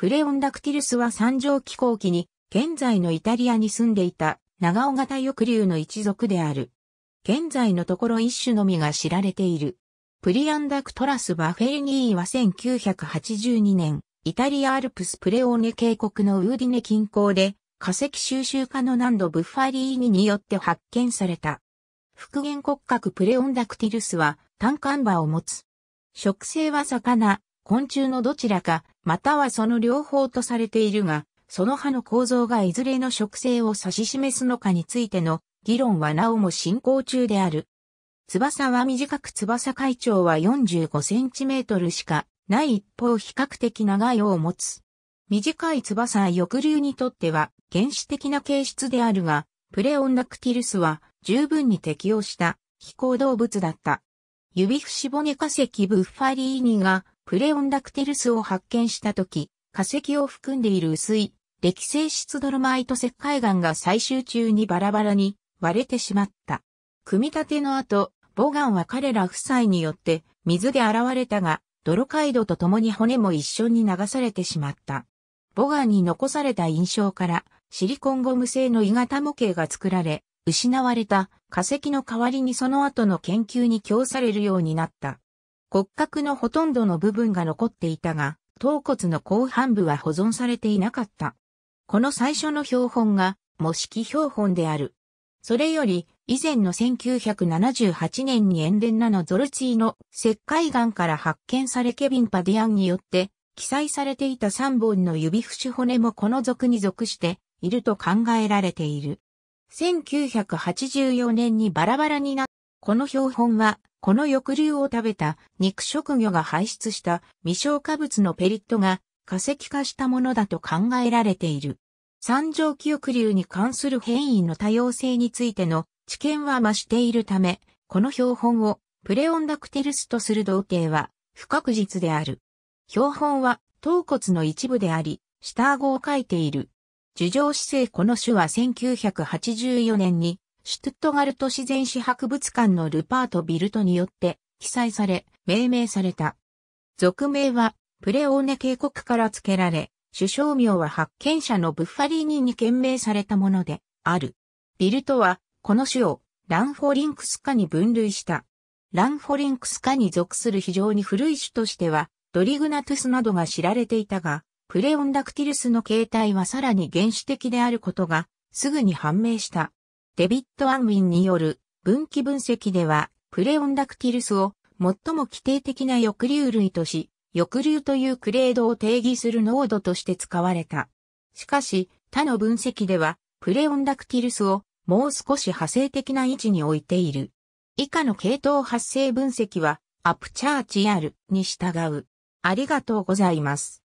プレオンダクティルスは三条紀候期に、現在のイタリアに住んでいた長尾型翼竜の一族である。現在のところ一種のみが知られている。プリアンダクトラス・バフェリニーは1982年、イタリアアルプスプレオーネ渓谷のウーディネ近郊で化石収集家のナンド・ブッファリーニによって発見された。復元骨格プレオンダクティルスは単管馬を持つ。植生は魚、昆虫のどちらか、またはその両方とされているが、その歯の構造がいずれの植生を指し示すのかについての議論はなおも進行中である。翼は短く翼会長は45センチメートルしかない一方比較的長い尾を持つ。短い翼は翼流にとっては原始的な形質であるが、プレオンダクティルスは十分に適応した飛行動物だった。指節骨化石ブッファリーニがプレオンダクテルスを発見した時、化石を含んでいる薄い、歴性質ドロマイト石灰岩が最終中にバラバラに割れてしまった。組み立ての後、ボガンは彼ら夫妻によって水で現れたが、泥街道と共に骨も一緒に流されてしまった。ボガンに残された印象から、シリコンゴム製の鋳型模型が作られ、失われた化石の代わりにその後の研究に供されるようになった。骨格のほとんどの部分が残っていたが、頭骨の後半部は保存されていなかった。この最初の標本が模式標本である。それより以前の1978年に塩田ナのゾルツィの石灰岩から発見されケビン・パディアンによって記載されていた3本の指節骨もこの属に属していると考えられている。1984年にバラバラになったこの標本はこの翼竜を食べた肉食魚が排出した未消化物のペリットが化石化したものだと考えられている。三条記憶竜に関する変異の多様性についての知見は増しているため、この標本をプレオンダクテルスとする同定は不確実である。標本は頭骨の一部であり、下顎を書いている。樹上姿勢この種は1984年にシュトゥットガルト自然史博物館のルパート・ビルトによって記載され、命名された。俗名は、プレオーネ渓谷から付けられ、首相名は発見者のブッファリーニに献名されたもので、ある。ビルトは、この種を、ランフォリンクス科に分類した。ランフォリンクス科に属する非常に古い種としては、ドリグナトゥスなどが知られていたが、プレオンダクティルスの形態はさらに原始的であることが、すぐに判明した。デビッド・アンウィンによる分岐分析では、プレオンダクティルスを最も規定的な抑留類とし、抑留というグレードを定義する濃度として使われた。しかし、他の分析では、プレオンダクティルスをもう少し派生的な位置に置いている。以下の系統発生分析は、アプチャーチルに従う。ありがとうございます。